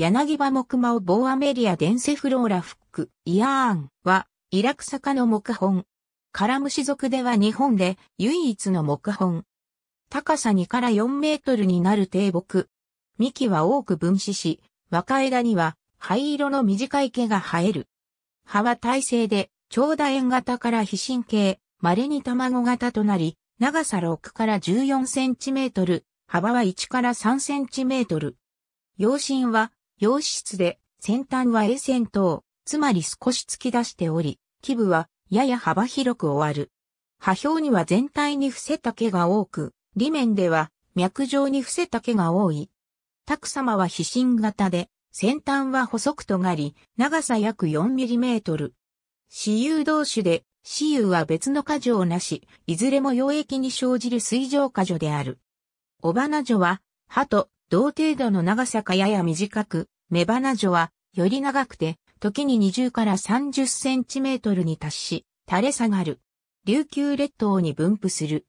柳葉木馬をボーアメリア・デンセフローラ・フック、イアーンは、イラクサの木本。カラムシ族では日本で唯一の木本。高さ2から4メートルになる低木。幹は多く分子し、若枝には灰色の短い毛が生える。葉は耐性で、長楕円型から非神経、稀に卵型となり、長さ6から14センチメートル、幅は1から3センチメートル。養親は洋室で、先端は A 線等、つまり少し突き出しており、基部はやや幅広く終わる。波表には全体に伏せた毛が多く、裏面では脈状に伏せた毛が多い。タク様は非心型で、先端は細く尖り、長さ約4トル。私有同種で、私有は別の過剰なし、いずれも溶液に生じる水上過剰である。尾花女は、歯と同程度の長さかやや短く、雌花女はより長くて、時に20から30センチメートルに達し、垂れ下がる。琉球列島に分布する。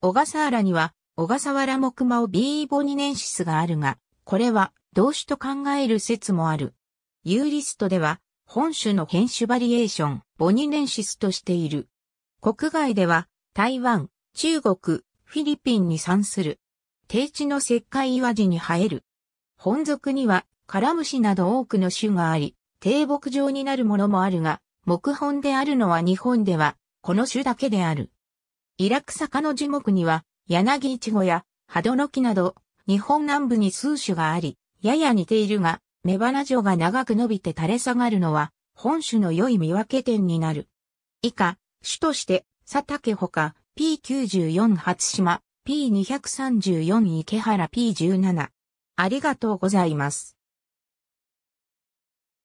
小笠原には、小笠原木馬をビーボニネンシスがあるが、これは同種と考える説もある。ユーリストでは、本種の変種バリエーション、ボニネンシスとしている。国外では、台湾、中国、フィリピンに産する低地の石灰岩地に生える。本属にはカラムシなど多くの種があり、低木状になるものもあるが、木本であるのは日本では、この種だけである。イラク坂の樹木には、柳イチゴやハドノキなど、日本南部に数種があり、やや似ているが、バ花状が長く伸びて垂れ下がるのは、本種の良い見分け点になる。以下、種として、佐竹ほか、P94 初島、P234 池原 P17。ありがとうございます。